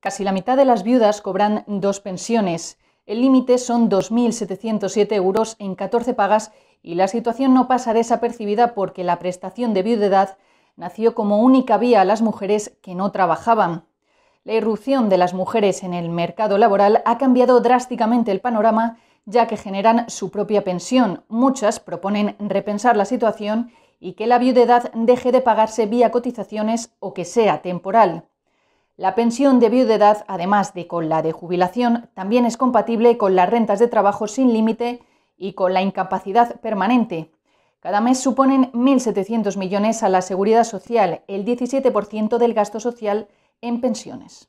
Casi la mitad de las viudas cobran dos pensiones. El límite son 2.707 euros en 14 pagas y la situación no pasa desapercibida porque la prestación de viudedad nació como única vía a las mujeres que no trabajaban. La irrupción de las mujeres en el mercado laboral ha cambiado drásticamente el panorama, ya que generan su propia pensión. Muchas proponen repensar la situación y que la viudedad deje de pagarse vía cotizaciones o que sea temporal. La pensión de viudedad, además de con la de jubilación, también es compatible con las rentas de trabajo sin límite y con la incapacidad permanente. Cada mes suponen 1.700 millones a la seguridad social, el 17% del gasto social en pensiones.